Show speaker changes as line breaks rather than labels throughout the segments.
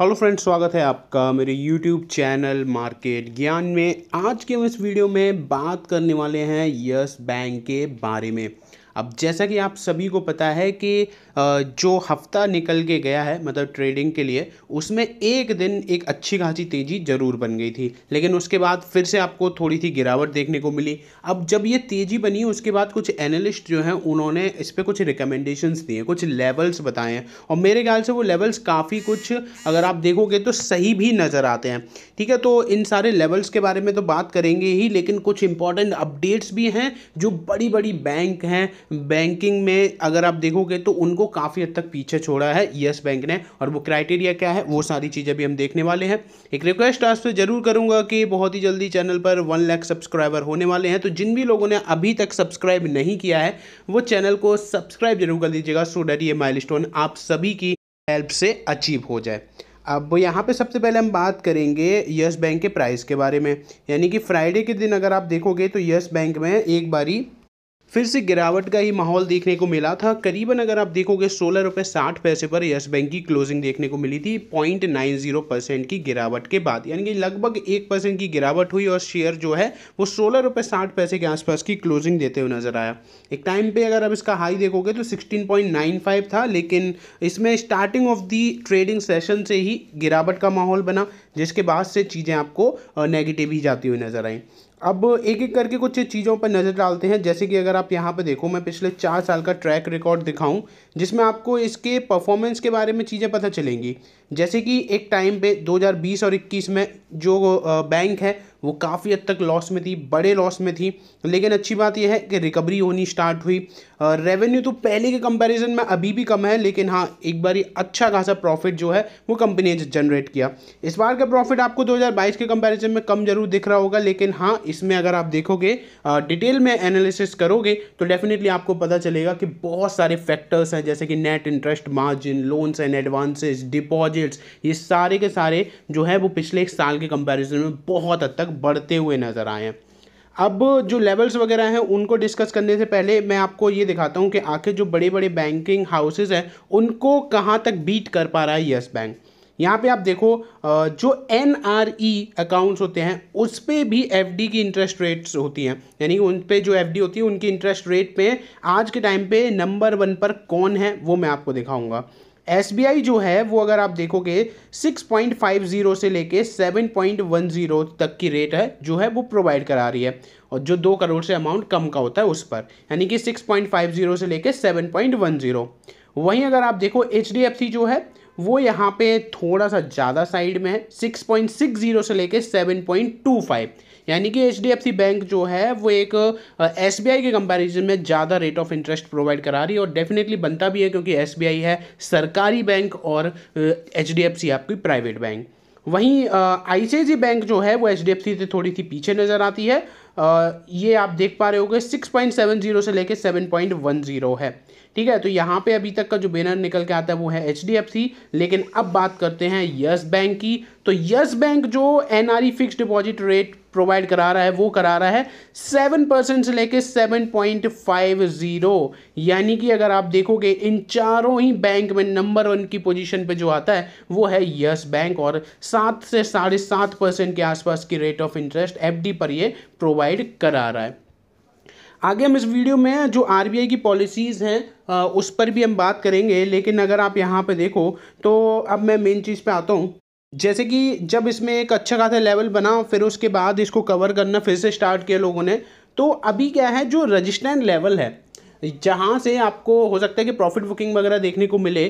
hello friends स्वागत है आपका मेरे यूट्यूब चैनल मार्केट ज्ञान में आज के हम इस वीडियो में बात करने वाले हैं यस बैंक के बारे में अब जैसा कि आप सभी को पता है कि जो हफ्ता निकल के गया है मतलब ट्रेडिंग के लिए उसमें एक दिन एक अच्छी खासी तेज़ी ज़रूर बन गई थी लेकिन उसके बाद फिर से आपको थोड़ी सी गिरावट देखने को मिली अब जब ये तेज़ी बनी उसके बाद कुछ एनालिस्ट जो हैं उन्होंने इस पर कुछ रिकमेंडेशंस दिए कुछ लेवल्स बताए हैं और मेरे ख्याल से वो लेवल्स काफ़ी कुछ अगर आप देखोगे तो सही भी नज़र आते हैं ठीक है तो इन सारे लेवल्स के बारे में तो बात करेंगे ही लेकिन कुछ इंपॉर्टेंट अपडेट्स भी हैं जो बड़ी बड़ी बैंक हैं बैंकिंग में अगर आप देखोगे तो उनको को काफ़ी हद तक पीछे छोड़ा है यस बैंक ने और वो क्राइटेरिया क्या है वो सारी चीज़ें भी हम देखने वाले हैं एक रिक्वेस्ट आपसे तो ज़रूर करूँगा कि बहुत ही जल्दी चैनल पर वन लाख सब्सक्राइबर होने वाले हैं तो जिन भी लोगों ने अभी तक सब्सक्राइब नहीं किया है वो चैनल को सब्सक्राइब जरूर कर दीजिएगा सो डैट ये माइल आप सभी की हेल्प से अचीव हो जाए अब यहाँ पे सबसे पहले हम बात करेंगे यस बैंक के प्राइस के बारे में यानी कि फ्राइडे के दिन अगर आप देखोगे तो यस बैंक में एक बारी फिर से गिरावट का ही माहौल देखने को मिला था करीबन अगर आप देखोगे सोलह रुपये साठ पैसे पर येस बैंक की क्लोजिंग देखने को मिली थी पॉइंट नाइन जीरो परसेंट की गिरावट के बाद यानी कि लगभग एक परसेंट की गिरावट हुई और शेयर जो है वो सोलह रुपये साठ पैसे के आसपास की क्लोजिंग देते हुए नजर आया एक टाइम पे अगर आप इसका हाई देखोगे तो सिक्सटीन पॉइंट नाइन फाइव था लेकिन इसमें starting of the trading session से ही गिरावट का माहौल बना जिसके बाद से चीज़ें आपको नेगेटिव ही जाती हुई नजर आई अब एक एक करके कुछ चीज़ों पर नज़र डालते हैं जैसे कि अगर आप यहाँ पर देखो मैं पिछले चार साल का ट्रैक रिकॉर्ड दिखाऊं जिसमें आपको इसके परफॉर्मेंस के बारे में चीज़ें पता चलेंगी जैसे कि एक टाइम पे 2020 और 21 में जो बैंक है वो काफ़ी हद तक लॉस में थी बड़े लॉस में थी लेकिन अच्छी बात यह है कि रिकवरी होनी स्टार्ट हुई रेवेन्यू तो पहले के कंपैरिजन में अभी भी कम है लेकिन हाँ एक बार ही अच्छा खासा प्रॉफिट जो है वो कंपनी ने जनरेट किया इस बार का प्रॉफिट आपको 2022 के कंपैरिजन में कम जरूर दिख रहा होगा लेकिन हाँ इसमें अगर आप देखोगे डिटेल में एनालिसिस करोगे तो डेफिनेटली आपको पता चलेगा कि बहुत सारे फैक्टर्स हैं जैसे कि net interest margin loans and advances deposits ये सारे के सारे जो है वो पिछले एक साल के कंपेरिजन में बहुत हद तक बढ़ते हुए नज़र आए हैं अब जो लेवल्स वगैरह हैं उनको डिस्कस करने से पहले मैं आपको ये दिखाता हूँ कि आखिर जो बड़े बड़े बैंकिंग हाउसेज हैं उनको कहाँ तक बीट कर पा रहा है येस बैंक यहाँ पे आप देखो जो एन आर ई अकाउंट्स होते हैं उस पर भी एफ डी की इंटरेस्ट रेट्स होती हैं यानी उन पर जो एफ डी होती है उनकी इंटरेस्ट रेट पे आज के टाइम पे नंबर वन पर कौन है वो मैं आपको दिखाऊंगा एस जो है वो अगर आप देखोगे 6.50 से लेके 7.10 तक की रेट है जो है वो प्रोवाइड करा रही है और जो दो करोड़ से अमाउंट कम का होता है उस पर यानी कि 6.50 से लेके 7.10 वहीं अगर आप देखो एच जो है वो यहाँ पे थोड़ा सा ज़्यादा साइड में है 6.60 से लेके 7.25 यानी कि एच बैंक जो है वो एक एस के कंपेरिजन में ज़्यादा रेट ऑफ इंटरेस्ट प्रोवाइड करा रही है और डेफिनेटली बनता भी है क्योंकि एस है सरकारी बैंक और एच आपकी प्राइवेट बैंक वहीं आई बैंक जो है वो एच से थोड़ी सी पीछे नज़र आती है आ, ये आप देख पा रहे सेवन जीरो से लेके जीरो है ठीक है तो यहाँ पे अभी तक का जो बैनर निकल के आता है वो है एच लेकिन अब बात करते हैं यस बैंक की तो यस बैंक जो an fix deposit rate provide करा रहा है वो करा रहा है सेवन परसेंट से लेके सेवन पॉइंट फाइव ज़ीरो यानी कि अगर आप देखोगे इन चारों ही बैंक में नंबर वन की पोजीशन पे जो आता है वो है यस बैंक और सात से साढ़े सात परसेंट के आसपास की रेट ऑफ इंटरेस्ट एफडी पर ये प्रोवाइड करा रहा है आगे हम इस वीडियो में जो आर की पॉलिसीज़ हैं उस पर भी हम बात करेंगे लेकिन अगर आप यहाँ पर देखो तो अब मैं मेन चीज़ पर आता हूँ जैसे कि जब इसमें एक अच्छा खासा लेवल बना फिर उसके बाद इसको कवर करना फिर से स्टार्ट किया लोगों ने तो अभी क्या है जो रजिस्टेंट लेवल है जहाँ से आपको हो सकता है कि प्रॉफिट बुकिंग वगैरह देखने को मिले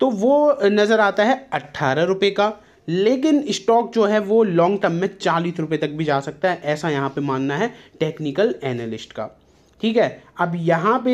तो वो नज़र आता है अट्ठारह रुपये का लेकिन स्टॉक जो है वो लॉन्ग टर्म में चालीस रुपये तक भी जा सकता है ऐसा यहाँ पे मानना है टेक्निकल एनालिस्ट का ठीक है अब यहाँ पे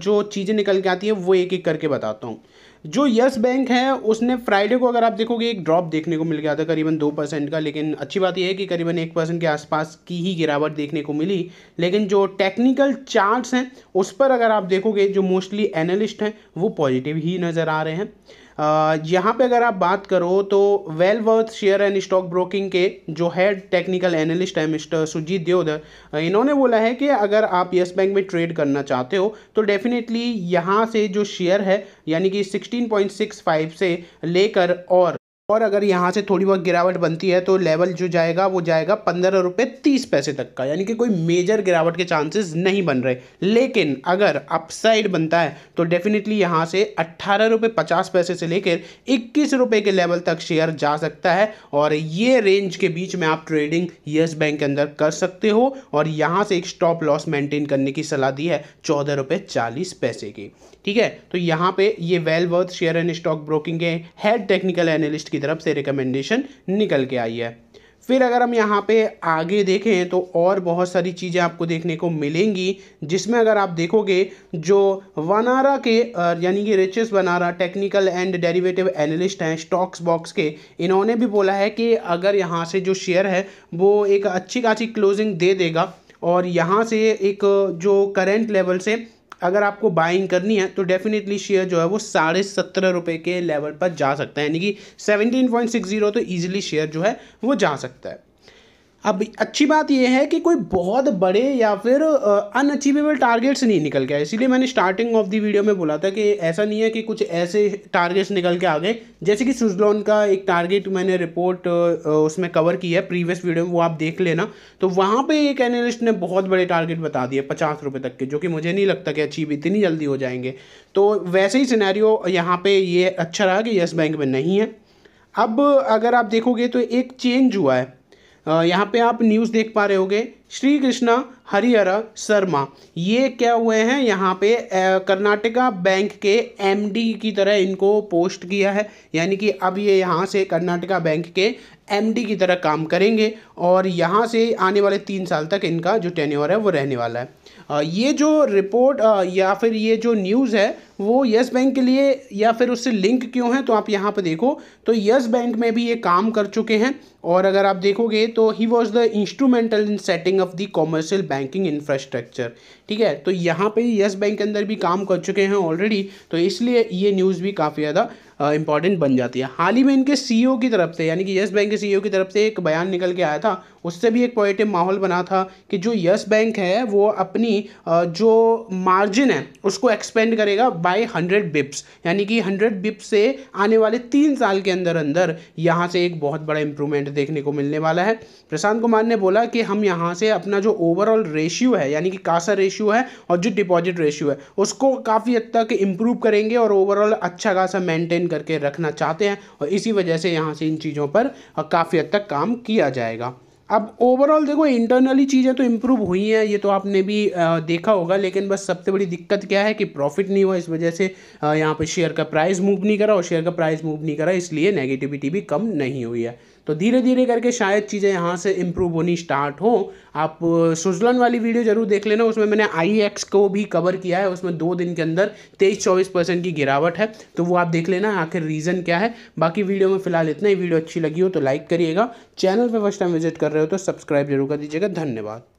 जो चीज़ें निकल के आती है वो एक एक करके बताता हूँ जो यस बैंक है उसने फ्राइडे को अगर आप देखोगे एक ड्रॉप देखने को मिल गया था करीबन दो परसेंट का लेकिन अच्छी बात यह है कि करीबन एक परसेंट के आसपास की ही गिरावट देखने को मिली लेकिन जो टेक्निकल चार्ट्स हैं उस पर अगर आप देखोगे जो मोस्टली एनालिस्ट हैं वो पॉजिटिव ही नज़र आ रहे हैं यहाँ पे अगर आप बात करो तो Well Worth Share and Stock Broking के जो हेड टेक्निकल एनालिस्ट है मिस्टर सुजीत देवधर इन्होंने बोला है कि अगर आप येस बैंक में ट्रेड करना चाहते हो तो डेफिनेटली यहाँ से जो शेयर है यानी कि 16.65 से लेकर और और अगर यहाँ से थोड़ी बहुत गिरावट बनती है तो लेवल जो जाएगा वो जाएगा पंद्रह रुपये तीस पैसे तक का यानी कि कोई मेजर गिरावट के चांसेस नहीं बन रहे लेकिन अगर अपसाइड बनता है तो डेफिनेटली यहाँ से अट्ठारह रुपये पचास पैसे से लेकर इक्कीस रुपये के लेवल तक शेयर जा सकता है और ये रेंज के बीच में आप ट्रेडिंग येस बैंक के अंदर कर सकते हो और यहाँ से एक स्टॉप लॉस मेंटेन करने की सलाह दी है चौदह रुपये चालीस पैसे की ठीक है तो यहाँ पे ये Well Worth Share and Stock Broking के हेड टेक्निकल एनालिस्ट की की तरफ से रिकमेंडेशन निकल के आई है फिर अगर हम यहाँ पे आगे देखें तो और बहुत सारी चीज़ें आपको देखने को मिलेंगी जिसमें अगर आप देखोगे जो वनारा के यानी कि रिचेस वनारा टेक्निकल एंड डेरिवेटिव एनालिस्ट हैं स्टॉक्स बॉक्स के इन्होंने भी बोला है कि अगर यहाँ से जो शेयर है वो एक अच्छी खासी क्लोजिंग दे देगा और यहाँ से एक जो करेंट लेवल से अगर आपको बाइंग करनी है तो डेफिनेटली शेयर जो है वो साढ़े सत्रह रुपये के लेवल पर जा सकता है यानी कि सेवनटीन पॉइंट सिक्स जीरो तो ईजिली शेयर जो है वो जा सकता है अब अच्छी बात यह है कि कोई बहुत बड़े या फिर अनअचीवेबल टारगेट्स नहीं निकल गया इसीलिए मैंने स्टार्टिंग ऑफ दी वीडियो में बोला था कि ऐसा नहीं है कि कुछ ऐसे टारगेट्स निकल के आ गए जैसे कि सुजलॉन का एक टारगेट मैंने रिपोर्ट उसमें कवर की है प्रीवियस वीडियो में वो आप देख लेना तो वहाँ पर एक एनालिस्ट ने बहुत बड़े टारगेट बता दिए पचास रुपये तक के जो कि मुझे नहीं लगता कि अचीव इतनी जल्दी हो जाएंगे तो वैसे ही सिनेरियो यहाँ पर ये अच्छा रहा कि येस बैंक में नहीं है अब अगर आप देखोगे तो एक चेंज हुआ है यहाँ पे आप न्यूज़ देख पा रहे होगे श्री कृष्णा हरिहर शर्मा ये क्या हुए हैं यहाँ पे कर्नाटका बैंक के एमडी की तरह इनको पोस्ट किया है यानी कि अब ये यहाँ से कर्नाटका बैंक के एमडी की तरह काम करेंगे और यहाँ से आने वाले तीन साल तक इनका जो टेन्योर है वो रहने वाला है ये जो रिपोर्ट या फिर ये जो न्यूज़ है वो यस बैंक के लिए या फिर उससे लिंक क्यों है तो आप यहाँ पर देखो तो यस बैंक में भी ये काम कर चुके हैं और अगर आप देखोगे तो he was the instrumental in setting building of the commercial banking infrastructure ठीक है तो यहाँ पे यस बैंक के अंदर भी काम कर चुके हैं ऑलरेडी तो इसलिए ये न्यूज़ भी काफ़ी ज़्यादा इंपॉर्टेंट बन जाती है हाल ही में इनके सी e की तरफ से यानी कि यस बैंक के सी e की तरफ से एक बयान निकल के आया था उससे भी एक पॉजिटिव माहौल बना था कि जो यस बैंक है वो अपनी जो मार्जिन है उसको एक्सपेंड करेगा बाय हंड्रेड बिप्स यानी कि हंड्रेड बिप्स से आने वाले तीन साल के अंदर अंदर यहाँ से एक बहुत बड़ा इंप्रूवमेंट देखने को मिलने वाला है प्रशांत कुमार ने बोला कि हम यहाँ से अपना जो ओवरऑल रेशियो है यानी कि कासा रेशियो है और जो डिपॉजिट रेशियो है उसको काफ़ी हद तक इम्प्रूव करेंगे और ओवरऑल अच्छा खासा मेंटेन करके रखना चाहते हैं और इसी वजह से यहाँ से इन चीज़ों पर काफ़ी हद तक काम किया जाएगा अब ओवरऑल देखो इंटरनली चीज़ें तो इम्प्रूव हुई हैं ये तो आपने भी देखा होगा लेकिन बस सबसे बड़ी दिक्कत क्या है कि प्रॉफिट नहीं हुआ इस वजह से यहाँ पे शेयर का प्राइस मूव नहीं करा और शेयर का प्राइस मूव नहीं करा इसलिए नेगेटिविटी भी कम नहीं हुई है तो धीरे धीरे करके शायद चीज़ें यहाँ से इम्प्रूव होनी स्टार्ट हो आप स्विट्ज़रलैंड वाली वीडियो जरूर देख लेना उसमें मैंने आई एक्स को भी कवर किया है उसमें दो दिन के अंदर तेईस चौबीस परसेंट की गिरावट है तो वो आप देख लेना आखिर रीज़न क्या है बाकी वीडियो में फिलहाल इतना ही वीडियो अच्छी लगी हो तो लाइक करिएगा चैनल पर फर्स्ट टाइम विजिट कर रहे हो तो सब्सक्राइब जरूर कर दीजिएगा धन्यवाद